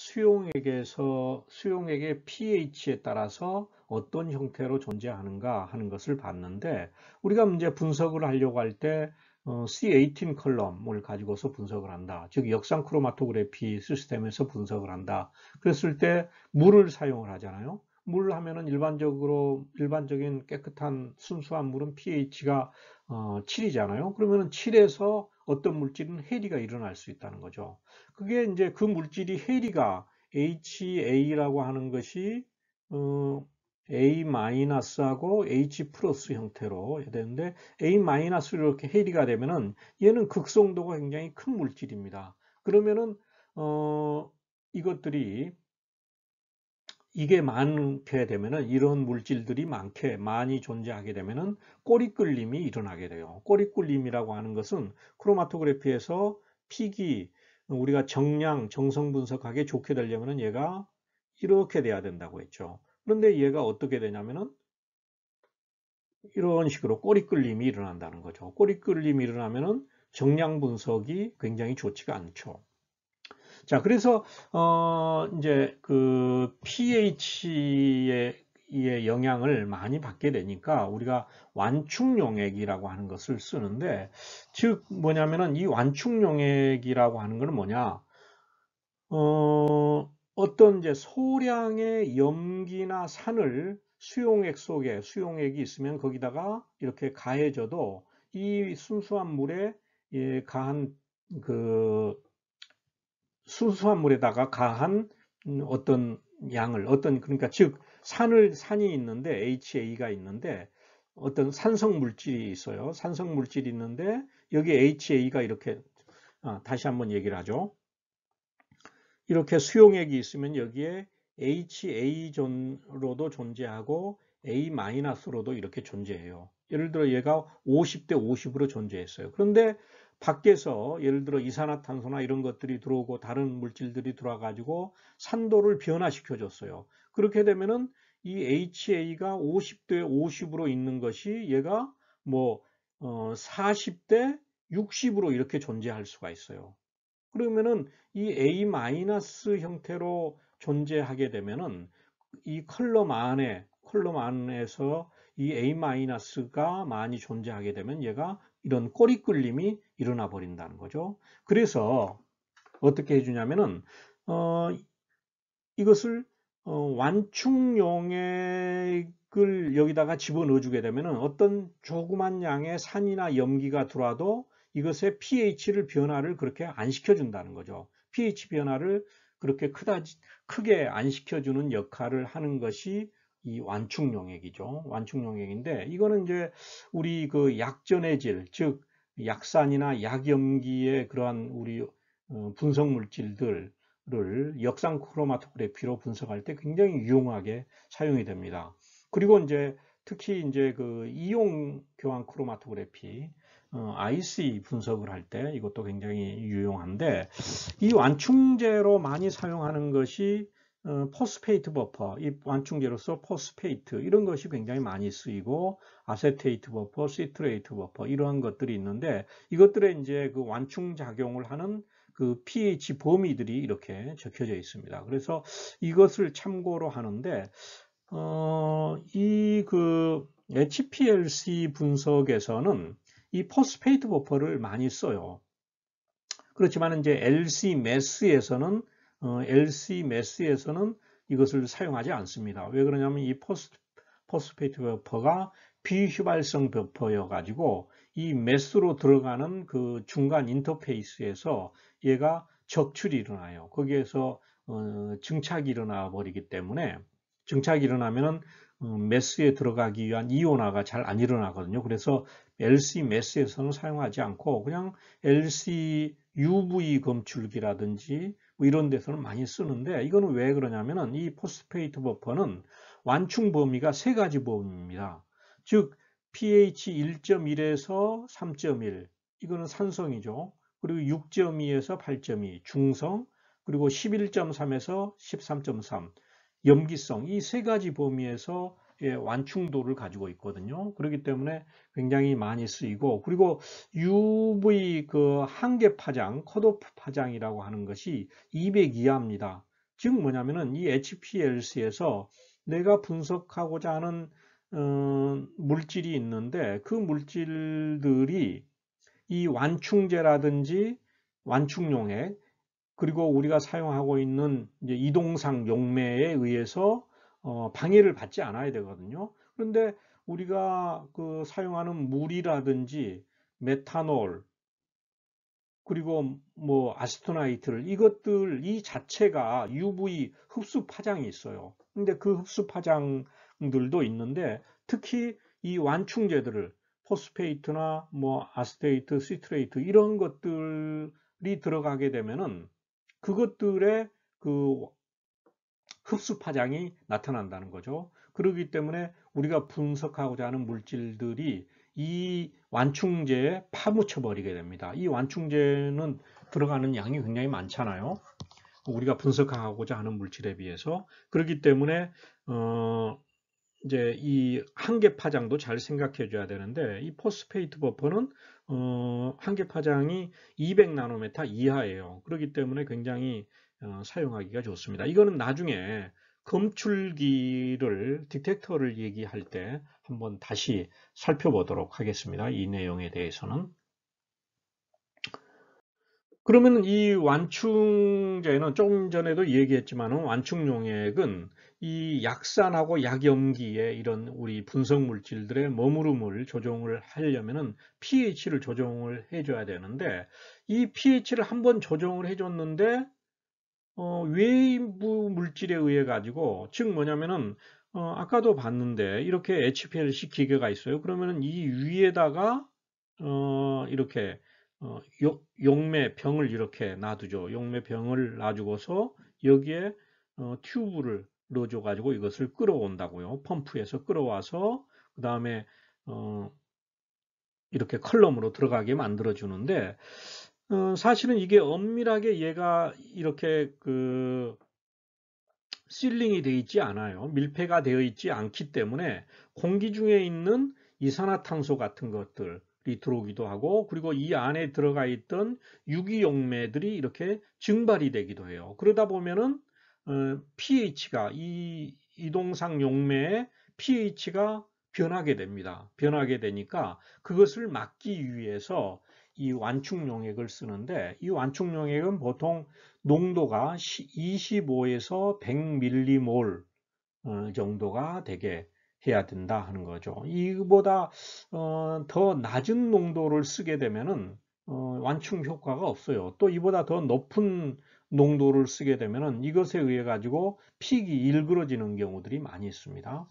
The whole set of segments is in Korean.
수용액에서 수용액의 pH에 따라서 어떤 형태로 존재하는가 하는 것을 봤는데 우리가 이제 분석을 하려고 할때 어, C18 컬럼을 가지고서 분석을 한다. 즉 역상 크로마토그래피 시스템에서 분석을 한다. 그랬을 때 물을 사용을 하잖아요. 물 하면은 일반적으로 일반적인 깨끗한 순수한 물은 pH가 어, 7이잖아요. 그러면은 7에서 어떤 물질은 해리가 일어날 수 있다는 거죠. 그게 이제 그 물질이 해리가 HA라고 하는 것이 어, A 하고 H 플러스 형태로 되는데 A 마이로 이렇게 해리가 되면은 얘는 극성도가 굉장히 큰 물질입니다. 그러면은 어, 이것들이 이게 많게 되면은 이런 물질들이 많게 많이 존재하게 되면은 꼬리끌림이 일어나게 돼요. 꼬리끌림이라고 하는 것은 크로마토그래피에서 픽이 우리가 정량, 정성 분석하기 좋게 되려면은 얘가 이렇게 돼야 된다고 했죠. 그런데 얘가 어떻게 되냐면은 이런 식으로 꼬리끌림이 일어난다는 거죠. 꼬리끌림이 일어나면은 정량 분석이 굉장히 좋지가 않죠. 자, 그래서 어 이제 그 pH의 의 영향을 많이 받게 되니까 우리가 완충용액이라고 하는 것을 쓰는데 즉 뭐냐면은 이 완충용액이라고 하는 것은 뭐냐 어 어떤 이제 소량의 염기나 산을 수용액 속에 수용액이 있으면 거기다가 이렇게 가해져도 이 순수한 물에 예, 가한 그 수수한물에다가 가한 음, 어떤 양을 어떤 그러니까 즉 산을 산이 있는데 HA가 있는데 어떤 산성 물질이 있어요. 산성 물질이 있는데 여기 HA가 이렇게 아, 다시 한번 얘기를 하죠. 이렇게 수용액이 있으면 여기에 HA존로도 으 존재하고 A-로도 이렇게 존재해요. 예를 들어 얘가 50대 50으로 존재했어요. 그런데 밖에서 예를 들어 이산화탄소나 이런 것들이 들어오고 다른 물질들이 들어와가지고 산도를 변화시켜 줬어요. 그렇게 되면은 이 HA가 50대 50으로 있는 것이 얘가 뭐 40대 어, 60으로 이렇게 존재할 수가 있어요. 그러면은 이 A- 마이너스 형태로 존재하게 되면은 이 컬럼 안에 컬럼 안에서 이 A-가 많이 존재하게 되면 얘가 이런 꼬리 끌림이 일어나 버린다는 거죠. 그래서 어떻게 해주냐면은 어, 이것을 어, 완충 용액을 여기다가 집어넣어 주게 되면은 어떤 조그만 양의 산이나 염기가 들어와도 이것의 pH를 변화를 그렇게 안 시켜준다는 거죠. pH 변화를 그렇게 크다 크게 안 시켜주는 역할을 하는 것이 이 완충 용액이죠. 완충 용액인데 이거는 이제 우리 그 약전의 질, 즉 약산이나 약염기의 그러한 우리 어, 분석 물질들을 역상 크로마토그래피로 분석할 때 굉장히 유용하게 사용이 됩니다. 그리고 이제 특히 이제 그 이용 교환 크로마토그래피 어, IC 분석을 할 때 이것도 굉장히 유용한데 이 완충제로 많이 사용하는 것이 어, 포스페이트 버퍼, 이 완충제로서 포스페이트 이런 것이 굉장히 많이 쓰이고 아세테이트 버퍼, 시트레이트 버퍼 이러한 것들이 있는데 이것들의 이제 그 완충 작용을 하는 그 pH 범위들이 이렇게 적혀져 있습니다. 그래서 이것을 참고로 하는데 어, 이 그 HPLC 분석에서는 이 포스페이트 버퍼를 많이 써요. 그렇지만 이제 LC 매스에서는 LC 어, 메스에서는 이것을 사용하지 않습니다. 왜 그러냐면 이 포스, 포스페이트 버퍼가 비휘발성 버퍼여가지고 이매스로 들어가는 그 중간 인터페이스에서 얘가 적출이 일어나요. 거기에서 어, 증착이 일어나 버리기 때문에 증착이 일어나면은 어, 메스에 들어가기 위한 이온화가 잘 안 일어나거든요. 그래서 LC 메스에서는 사용하지 않고 그냥 LC UV 검출기라든지 뭐 이런 데서는 많이 쓰는데 이거는 왜 그러냐면은 이 포스페이트 버퍼는 완충 범위가 세 가지 범위입니다. 즉 pH 1.1에서 3.1 이거는 산성이죠. 그리고 6.2에서 8.2 중성 그리고 11.3에서 13.3 염기성 이 세 가지 범위에서 예, 완충도를 가지고 있거든요. 그렇기 때문에 굉장히 많이 쓰이고 그리고 UV 그 한계 파장, 컷오프 파장이라고 하는 것이 200 이하입니다. 즉 뭐냐면은 이 HPLC에서 내가 분석하고자 하는 음, 물질이 있는데 그 물질들이 이 완충제라든지 완충용액 그리고 우리가 사용하고 있는 이동상 용매에 의해서 어, 방해를 받지 않아야 되거든요. 그런데 우리가 그 사용하는 물이라든지 메탄올 그리고 뭐 아스토나이트를 이것들 이 자체가 UV 흡수 파장이 있어요. 근데 그 흡수 파장들도 있는데 특히 이 완충제들을 포스페이트나 뭐 아스테이트, 시트레이트 이런 것들이 들어가게 되면은 그것들의 그 흡수 파장이 나타난다는 거죠. 그러기 때문에 우리가 분석하고자 하는 물질들이 이 완충제에 파묻혀 버리게 됩니다. 이 완충제는 들어가는 양이 굉장히 많잖아요. 우리가 분석하고자 하는 물질에 비해서 그렇기 때문에 어 이제 이 한계 파장도 잘 생각해 줘야 되는데 이 포스페이트 버퍼는 어 한계 파장이 200 나노메타 이하예요. 그렇기 때문에 굉장히 어, 사용하기가 좋습니다. 이거는 나중에 검출기를 디텍터를 얘기할 때 한번 다시 살펴보도록 하겠습니다. 이 내용에 대해서는 그러면 이 완충제는 조금 전에도 얘기했지만 완충용액은 이 약산하고 약염기에 이런 우리 분석 물질들의 머무름을 조정을 하려면 pH를 조정을 해줘야 되는데 이 pH를 한번 조정을 해줬는데 어, 외부 물질에 의해 가지고 즉 뭐냐면은 어, 아까도 봤는데 이렇게 HPLC 기계가 있어요. 그러면은 이 위에다가 어, 이렇게 어, 용매 병을 이렇게 놔두죠. 용매 병을 놔주고서 여기에 어, 튜브를 넣어줘 가지고 이것을 끌어온다고요. 펌프에서 끌어와서 그 다음에 어, 이렇게 컬럼으로 들어가게 만들어 주는데 어, 사실은 이게 엄밀하게 얘가 이렇게 그 실링이 되어 있지 않아요. 밀폐가 되어 있지 않기 때문에 공기 중에 있는 이산화탄소 같은 것들이 들어오기도 하고 그리고 이 안에 들어가 있던 유기용매들이 이렇게 증발이 되기도 해요. 그러다 보면은 어, pH가 이 이동상 용매의 pH가 변하게 됩니다. 변하게 되니까 그것을 막기 위해서 이 완충 용액을 쓰는데 이 완충 용액은 보통 농도가 25에서 1 0 0밀리몰 어, 정도가 되게 해야 된다 하는 거죠. 이보다 어, 더 낮은 농도를 쓰게 되면은 어, 완충 효과가 없어요. 또 이보다 더 높은 농도를 쓰게 되면은 이것에 의해 가지고 픽이 일그러지는 경우들이 많이 있습니다.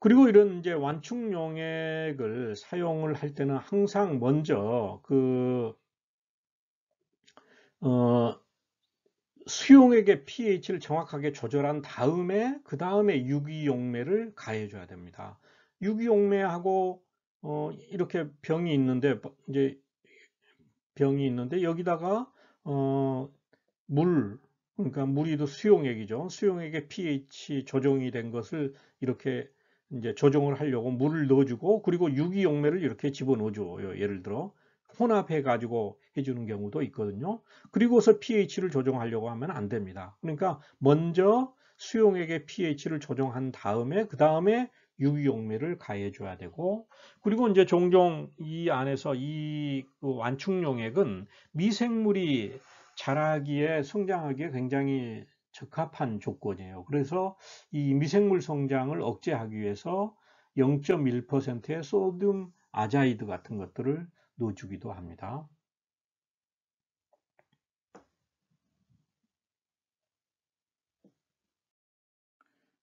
그리고 이런 이제 완충 용액을 사용을 할 때는 항상 먼저 그 어, 수용액의 pH를 정확하게 조절한 다음에 그 다음에 유기용매를 가해줘야 됩니다. 유기용매하고 어, 이렇게 병이 있는데 이제 병이 있는데 여기다가 어, 물 그러니까 물이도 수용액이죠. 수용액의 pH 조정이 된 것을 이렇게 이제 조정을 하려고 물을 넣어주고 그리고 유기용매를 이렇게 집어넣어줘요. 예를 들어 혼합해 가지고 해주는 경우도 있거든요. 그리고서 pH를 조정하려고 하면 안 됩니다. 그러니까 먼저 수용액의 pH를 조정한 다음에 그 다음에 유기용매를 가해줘야 되고 그리고 이제 종종 이 안에서 이 그 완충용액은 미생물이 자라기에 성장하기에 굉장히 적합한 조건이에요. 그래서 이 미생물 성장을 억제하기 위해서 0.1%의 소듐 아자이드 같은 것들을 넣어주기도 합니다.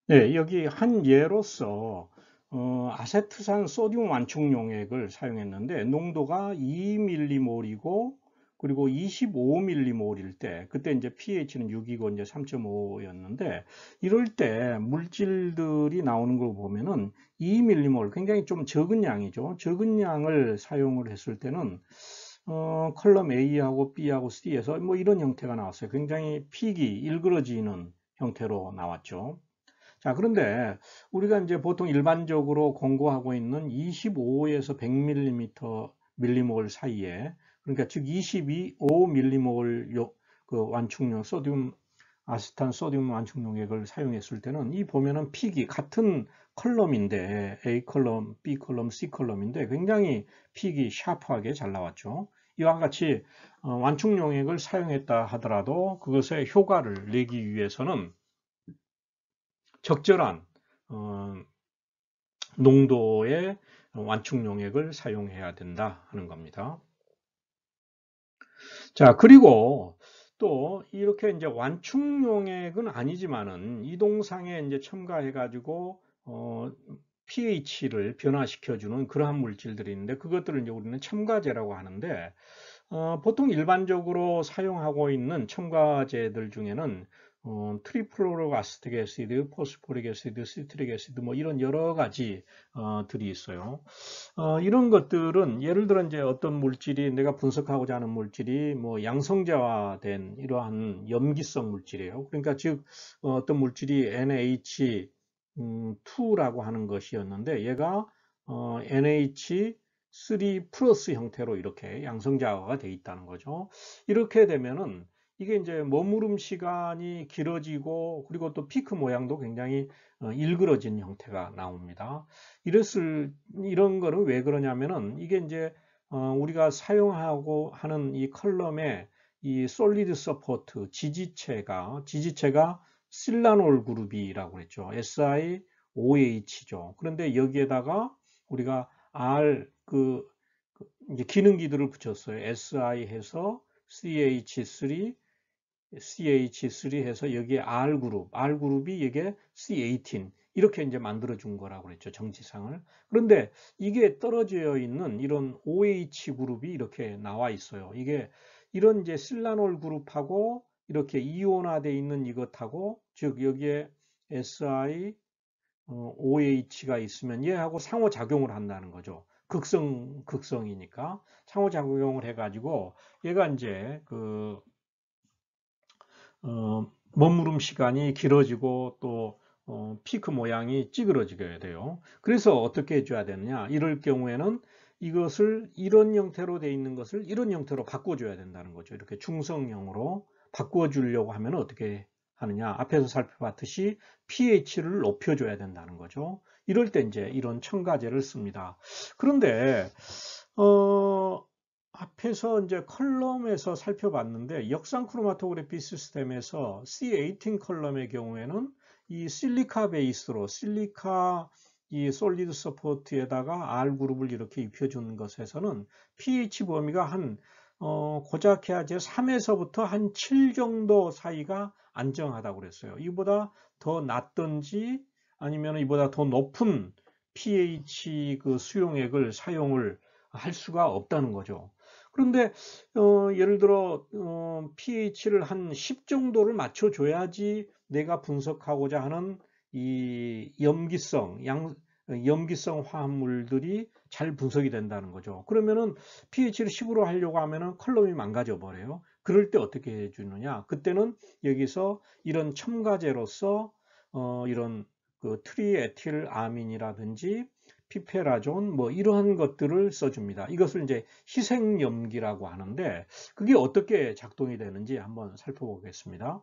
네, 여기 한 예로서 어, 아세트산 소듐 완충 용액을 사용했는데 농도가 2밀리몰이고 그리고 25mm몰일 때 그때 이제 pH는 6이고 이제 3.5였는데 이럴 때 물질들이 나오는 걸 보면은 2mm몰 굉장히 좀 적은 양이죠. 적은 양을 사용을 했을 때는 어, 컬럼 A하고 B하고 C에서 뭐 이런 형태가 나왔어요. 굉장히 픽이 일그러지는 형태로 나왔죠. 자, 그런데 우리가 이제 보통 일반적으로 권고하고 있는 25에서 100mm 밀리몰 사이에 그러니까 즉 22.5mmol 그 완충용 소디아스탄 소디움 완충 용액을 사용했을 때는 이 보면은 픽이 같은 컬럼인데 A 컬럼, B 컬럼, C 컬럼인데 굉장히 픽이 샤프하게 잘 나왔죠. 이와 같이 어, 완충 용액을 사용했다 하더라도 그것의 효과를 내기 위해서는 적절한 어, 농도의 완충 용액을 사용해야 된다 하는 겁니다. 자, 그리고 또 이렇게 이제 완충용액은 아니지만은 이동상에 이제 첨가해 가지고 어 pH를 변화시켜 주는 그러한 물질들이 있는데 그것들을 이제 우리는 첨가제라고 하는데 어 보통 일반적으로 사용하고 있는 첨가제들 중에는 어, 트리플로로아스틱 애시드, 포스포릭 애시드, 시트릭 애시드 뭐 이런 여러 가지들이 어, 있어요. 어, 이런 것들은 예를 들어 이제 어떤 물질이 내가 분석하고자 하는 물질이 뭐 양성자화된 이러한 염기성 물질이에요. 그러니까 즉 어, 떤 물질이 NH2라고 음, 하는 것이었는데 얘가 어, NH 3 플러스 형태로 이렇게 양성자화가 되어 있다는 거죠. 이렇게 되면은 이게 이제 머무름 시간이 길어지고 그리고 또 피크 모양도 굉장히 어, 일그러진 형태가 나옵니다. 이랬을 이런 거는 왜 그러냐면은 이게 이제 어, 우리가 사용하고 하는 이 컬럼에 이 솔리드 서포트 지지체가 지지체가 실라놀 그룹이라고 그랬죠. SiOH죠. 그런데 여기에다가 우리가 R 그, 그 이제 기능기들을 붙였어요. SI 해서 CH3 CH3 해서 여기에 R 그룹, R 그룹이 이게 C18 이렇게 이제 만들어 준 거라고 그랬죠. 정지상을. 그런데 이게 떨어져 있는 이런 OH 그룹이 이렇게 나와 있어요. 이게 이런 이제 실라놀 그룹하고 이렇게 이온화돼 있는 이것하고 즉 여기에 SI 어, OH가 있으면 얘하고 상호작용을 한다는 거죠. 극성 극성이니까 상호작용을 해 가지고 얘가 이제 그 어, 머무름 시간이 길어지고 또 어, 피크 모양이 찌그러지게 돼요. 그래서 어떻게 해줘야 되느냐? 이럴 경우에는 이것을 이런 형태로 돼 있는 것을 이런 형태로 바꿔줘야 된다는 거죠. 이렇게 중성형으로 바꿔주려고 하면 어떻게 하느냐. 앞에서 살펴봤듯이 pH를 높여줘야 된다는 거죠. 이럴 때 이제 이런 첨가제를 씁니다. 그런데 어, 앞에서 이제 컬럼에서 살펴봤는데 역상 크로마토그래피 시스템에서 C18 컬럼의 경우에는 이 실리카 베이스로 실리카 이 솔리드 서포트에다가 R 그룹을 이렇게 입혀주는 것에서는 pH 범위가 한 어, 고작 해야 지 3에서부터 한 7 정도 사이가 안정하다고 그랬어요. 이보다 더 낮든지 아니면 이보다 더 높은 pH 그 수용액을 사용을 할 수가 없다는 거죠. 그런데 어, 예를 들어 어, pH를 한 10 정도를 맞춰줘야지 내가 분석하고자 하는 이 염기성, 양, 염기성 화합물들이 잘 분석이 된다는 거죠. 그러면은 pH를 10으로 하려고 하면은 컬럼이 망가져 버려요. 그럴 때 어떻게 해주느냐? 그때는 여기서 이런 첨가제로서 어, 이런 그 트리에틸 아민이라든지 피페라존 뭐 이러한 것들을 써줍니다. 이것을 이제 희생염기라고 하는데 그게 어떻게 작동이 되는지 한번 살펴보겠습니다.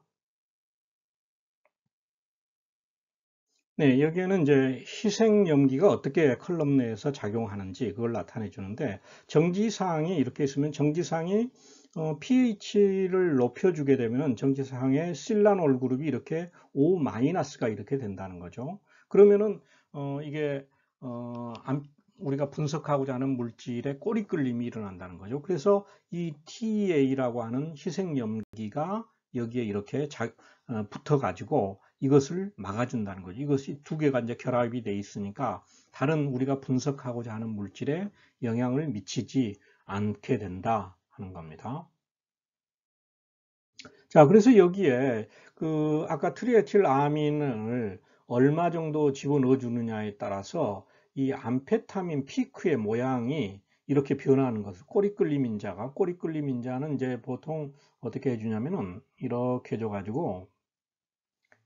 네, 여기에는 이제 희생염기가 어떻게 컬럼 내에서 작용하는지 그걸 나타내 주는데 정지사항이 이렇게 있으면 정지사항이 어, pH를 높여주게 되면 정지사항의 실란올 그룹이 이렇게 O- 가 이렇게 된다는 거죠. 그러면은 어, 이게 어, 우리가 분석하고자 하는 물질의 꼬리 끌림이 일어난다는 거죠. 그래서 이 TA라고 하는 희생염기가 여기에 이렇게 자, 어, 붙어가지고 이것을 막아준다는 거죠. 이것이 두 개가 이제 결합이 돼 있으니까 다른 우리가 분석하고자 하는 물질에 영향을 미치지 않게 된다 하는 겁니다. 자, 그래서 여기에 그 아까 트리에틸 아민을 얼마 정도 집어넣어 주느냐에 따라서 이 암페타민 피크의 모양이 이렇게 변하는 것을 꼬리끌림인자가 꼬리끌림인자는 이제 보통 어떻게 해주냐면은 이렇게 해줘가지고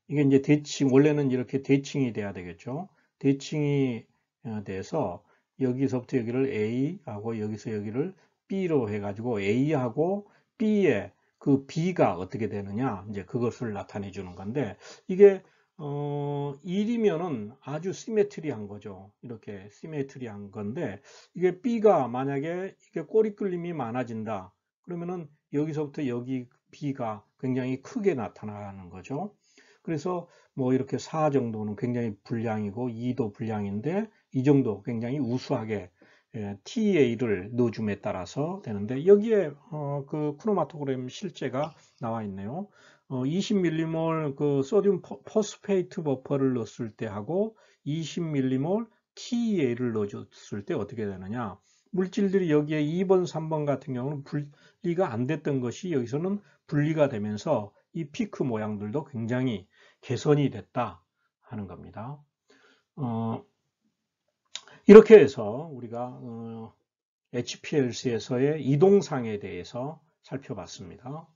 이게 이제 대칭 원래는 이렇게 대칭이 돼야 되겠죠 대칭이 어, 돼서 여기서부터 여기를 A하고 여기서 여기를 B로 해가지고 A하고 B의 그 B가 어떻게 되느냐 이제 그것을 나타내 주는 건데 이게 어, 1이면은 아주 시메트리한 거죠. 이렇게 시메트리한 건데 이게 B가 만약에 이게 꼬리 끌림이 많아진다. 그러면은 여기서부터 여기 B가 굉장히 크게 나타나는 거죠. 그래서 뭐 이렇게 4 정도는 굉장히 불량이고 2도 불량인데 이 정도 굉장히 우수하게 예, TA를 노줌에 따라서 되는데 여기에 어, 그 크로마토그램 실제가 나와 있네요. 20m몰 어, 그 소듐 포스페이트 버퍼를 넣었을 때 하고 20m몰 TEA를 넣어줬을 때 어떻게 되느냐 물질들이 여기에 2번 3번 같은 경우는 분리가 안 됐던 것이 여기서는 분리가 되면서 이 피크 모양들도 굉장히 개선이 됐다 하는 겁니다 어, 이렇게 해서 우리가 어, HPLC에서의 이동상에 대해서 살펴봤습니다